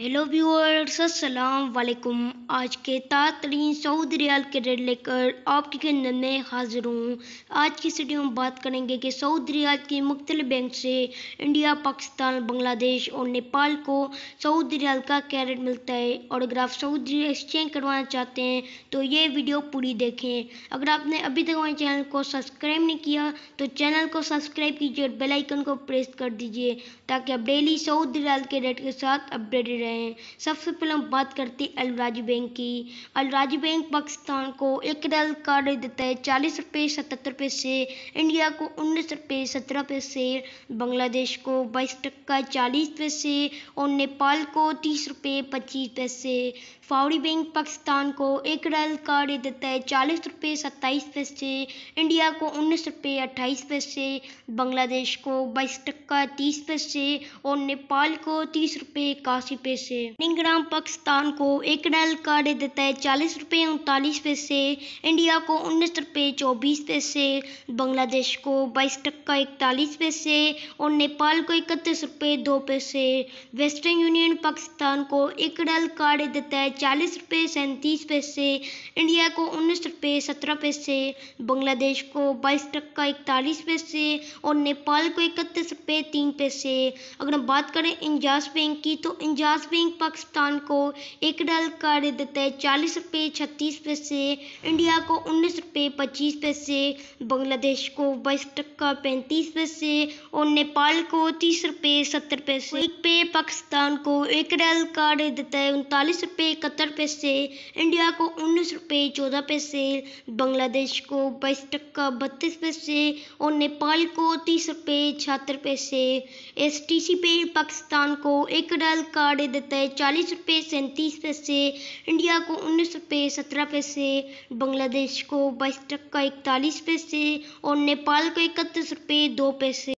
hello viewers वालेकुम आज के तातरीन सऊदी रियाल के रेट लेकर आपकी खिदमत में हाजिर हूँ आज की वीडियो में बात करेंगे कि सऊदी रियाल के मुख्तलि बैंक से इंडिया पाकिस्तान बांग्लादेश और नेपाल को सऊदी रियाल का कैरेट मिलता है और अगर आप सऊदी एक्सचेंज करवाना चाहते हैं तो ये वीडियो पूरी देखें अगर आपने अभी तक हमारे चैनल को सब्सक्राइब नहीं किया तो चैनल को सब्सक्राइब कीजिए और बेलाइकन को प्रेस कर दीजिए ताकि आप डेली सऊदी रियाल के रेट के साथ अपडेटेड रहें रहे हैं सबसे पहले हम बात करते हैं अलराजी बैंक की अलराजी बैंक पाकिस्तान को एक रियाल कार्ड देता है चालीस रुपये सतहत्तर पैसे इंडिया को उन्नीस रुपये सत्रह पैसे बांग्लादेश को बाईस टक्का चालीस पैसे और नेपाल को तीस रुपये पच्चीस पैसे फावड़ी बैंक पाकिस्तान को एक रियाल कार्ड देता है चालीस रुपये सत्ताईस पैसे इंडिया को उन्नीस रुपये अट्ठाईस पैसे बांग्लादेश को बाईस टक्का तीस पैसे और नेपाल को तीस रुपये इक्यासी पैसे रुपये से निगराम पाकिस्तान को एक नल कार्ड देता है चालीस रुपये उनतालीस पैसे इंडिया को उन्नीस रुपये चौबीस पैसे बांग्लादेश को बाईस टक्का इकतालीस पैसे और नेपाल को इकतीस रुपये दो पैसे वेस्टर्न यूनियन पाकिस्तान को एक नल कार्ड देता है चालीस रुपये सैंतीस पैसे इंडिया को उन्नीस रुपये सत्रह पैसे बांग्लादेश को बाईस टक्का इकतालीस पैसे और नेपाल को इकतीस रुपये तीन पैसे अगर हम बात करें इंजाज बैंक की तो इंजाज पास बैंक पाकिस्तान को एक डल कर देता है चालीस रुपये छत्तीस पैसे इंडिया को उन्नीस रुपये पच्चीस पैसे बांग्लादेश को बाईस टक्का पैंतीस पैसे और नेपाल को तीस रुपये सत्तर पैसे एक पे पाकिस्तान को एक डल कार्ड देता है उनतालीस रुपये इकहत्तर पैसे इंडिया को उन्नीस रुपये चौदह पैसे बांग्लादेश को बाईस टक्का बत्तीस पैसे और नेपाल को तीस रुपये छिहत्तर पैसे एस टी सी पे पाकिस्तान को एक डल कार्ड देता है चालीस रुपये सैंतीस पैसे इंडिया को उन्नीस रुपये सत्रह पैसे बांग्लादेश को बाईस टक्का इकतालीस पैसे और नेपाल को इकतीस रुपये दो पैसे